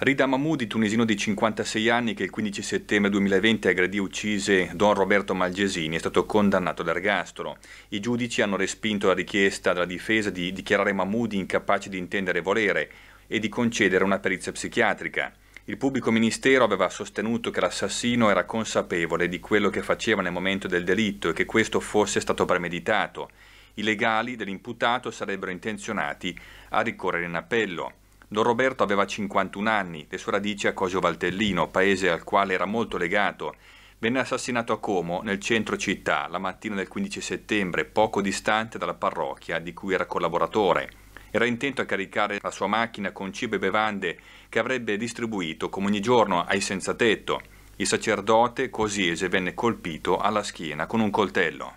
Rida Mahmoudi, tunisino di 56 anni che il 15 settembre 2020 aggredì e uccise Don Roberto Malgesini, è stato condannato all'ergastolo. I giudici hanno respinto la richiesta della difesa di dichiarare Mahmoudi incapace di intendere volere e di concedere una perizia psichiatrica. Il pubblico ministero aveva sostenuto che l'assassino era consapevole di quello che faceva nel momento del delitto e che questo fosse stato premeditato. I legali dell'imputato sarebbero intenzionati a ricorrere in appello. Don Roberto aveva 51 anni, le sue radici a Cosio Valtellino, paese al quale era molto legato. Venne assassinato a Como, nel centro città, la mattina del 15 settembre, poco distante dalla parrocchia di cui era collaboratore. Era intento a caricare la sua macchina con cibo e bevande che avrebbe distribuito come ogni giorno ai senza tetto. Il sacerdote Cosiese venne colpito alla schiena con un coltello.